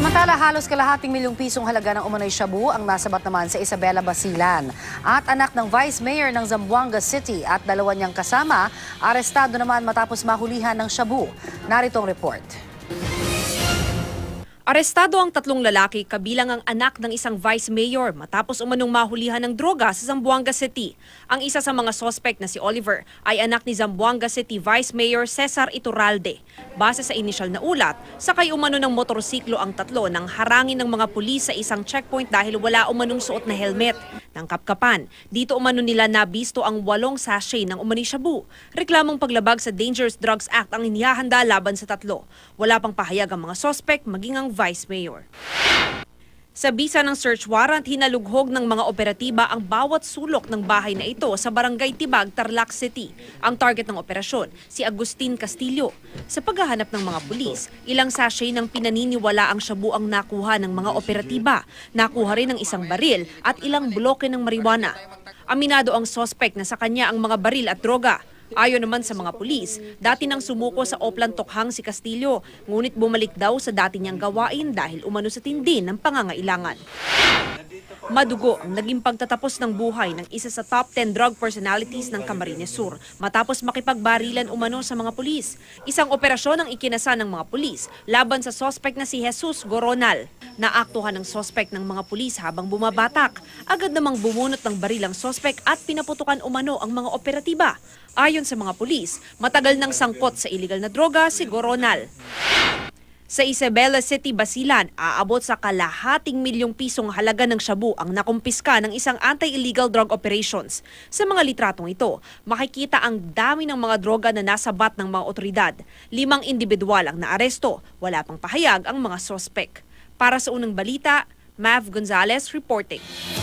Samantala, halos kalahating milyong pisong halaga ng umano'y shabu ang nasabat naman sa Isabela Basilan. At anak ng Vice Mayor ng Zamboanga City at dalawa niyang kasama, arestado naman matapos mahulihan ng shabu. Narito ang report. Arestado ang tatlong lalaki kabilang ang anak ng isang vice mayor matapos umanong mahulihan ng droga sa Zamboanga City. Ang isa sa mga suspect na si Oliver ay anak ni Zamboanga City Vice Mayor Cesar Iturralde. Base sa initial na ulat, sakay umano ng motorsiklo ang tatlo nang harangin ng mga pulis sa isang checkpoint dahil wala umanong suot na helmet ng Kapkapan. Dito umano nila nabisto ang walong sachet ng umani shabu. Reklamong paglabag sa Dangerous Drugs Act ang inihahanda laban sa tatlo. Wala pang pahayag ang mga sospek maging ang Vice Mayor. Sa bisa ng search warrant, hinalughog ng mga operatiba ang bawat sulok ng bahay na ito sa Barangay Tibag, Tarlac City. Ang target ng operasyon, si Agustin Castillo. Sa paghahanap ng mga pulis, ilang sachet ng pinaniniwala ang shabu ang nakuha ng mga operatiba. Nakuha rin ang isang baril at ilang bloke ng marijuana. Aminado ang sospek na sa kanya ang mga baril at droga. Ayon naman sa mga pulis, dati nang sumuko sa Oplan Tokhang si Castillo, ngunit bumalik daw sa dati niyang gawain dahil umano sa tindi ng pangangailangan. Madugo ang naging pagtatapos ng buhay ng isa sa top 10 drug personalities ng Camarines Sur matapos makipagbarilan umano sa mga pulis. Isang operasyon ang ikinasa ng mga pulis laban sa sospek na si Jesus Goronal. Naaktuhan ng sospek ng mga pulis habang bumabatak. Agad namang bumunot ng baril ang sospek at pinaputukan umano ang mga operatiba. Ayon sa mga pulis, matagal nang sangkot sa iligal na droga si Goronal. Sa Isabela City, Basilan, aabot sa kalahating milyong pisong halaga ng shabu ang nakumpiska ng isang anti-illegal drug operations. Sa mga litratong ito, makikita ang dami ng mga droga na nasa bat ng mga otoridad. Limang individual ang naaresto, wala pang pahayag ang mga sospek. Para sa unang balita, Mav Gonzalez reporting.